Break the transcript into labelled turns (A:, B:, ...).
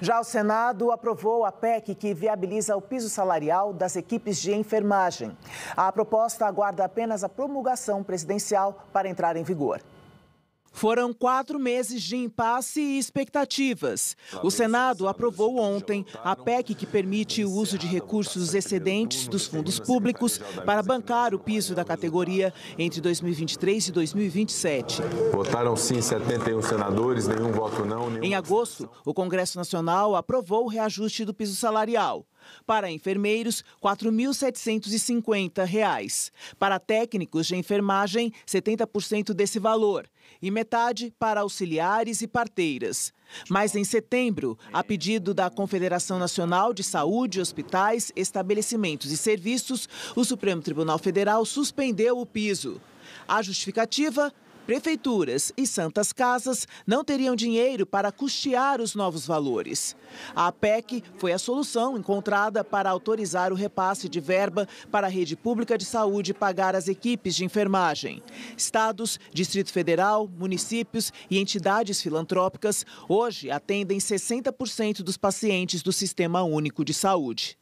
A: Já o Senado aprovou a PEC que viabiliza o piso salarial das equipes de enfermagem. A proposta aguarda apenas a promulgação presidencial para entrar em vigor. Foram quatro meses de impasse e expectativas. O Senado aprovou ontem a PEC que permite o uso de recursos excedentes dos fundos públicos para bancar o piso da categoria entre 2023 e 2027.
B: Votaram sim 71 senadores, nenhum voto não. Nenhum...
A: Em agosto, o Congresso Nacional aprovou o reajuste do piso salarial. Para enfermeiros, R$ 4.750. Para técnicos de enfermagem, 70% desse valor. E metade para auxiliares e parteiras. Mas em setembro, a pedido da Confederação Nacional de Saúde, Hospitais, Estabelecimentos e Serviços, o Supremo Tribunal Federal suspendeu o piso. A justificativa prefeituras e santas casas não teriam dinheiro para custear os novos valores. A PEC foi a solução encontrada para autorizar o repasse de verba para a rede pública de saúde pagar as equipes de enfermagem. Estados, Distrito Federal, municípios e entidades filantrópicas hoje atendem 60% dos pacientes do Sistema Único de Saúde.